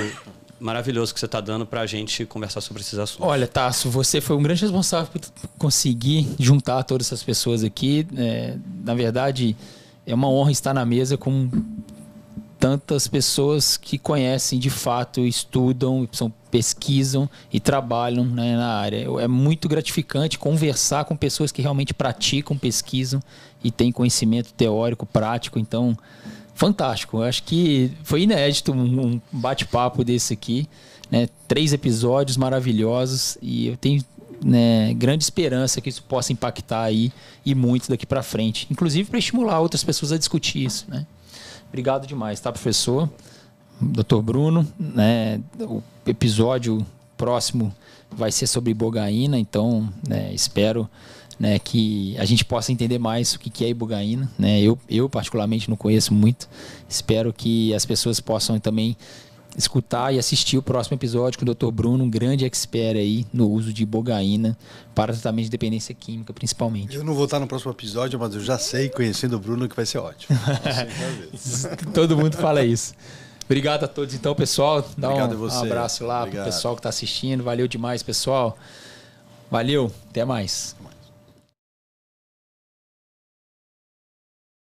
maravilhoso que você está dando para a gente conversar sobre esses assuntos. Olha, Tasso, você foi um grande responsável por conseguir juntar todas essas pessoas aqui. É, na verdade, é uma honra estar na mesa com tantas pessoas que conhecem de fato, estudam, são pesquisam e trabalham né, na área. É muito gratificante conversar com pessoas que realmente praticam, pesquisam e têm conhecimento teórico, prático. Então, fantástico. Eu acho que foi inédito um bate-papo desse aqui. Né? Três episódios maravilhosos e eu tenho né, grande esperança que isso possa impactar aí e muito daqui para frente, inclusive para estimular outras pessoas a discutir isso. Né? Obrigado demais, tá, professor? Dr. Bruno, né? O episódio próximo vai ser sobre ibogaína, então né, espero né, que a gente possa entender mais o que, é ibogaína. Né? Eu, eu, particularmente, não conheço muito. Espero que as pessoas possam também escutar e assistir o próximo episódio com o Dr. Bruno, um grande expert aí no uso de ibogaína para tratamento de dependência química, principalmente. Eu não vou estar no próximo episódio, mas eu já sei, conhecendo o Bruno, que vai ser ótimo. Todo mundo fala isso. Obrigado a todos, então, pessoal. Dá Obrigado um, a você. um abraço lá Obrigado. pro pessoal que está assistindo. Valeu demais, pessoal. Valeu, até mais.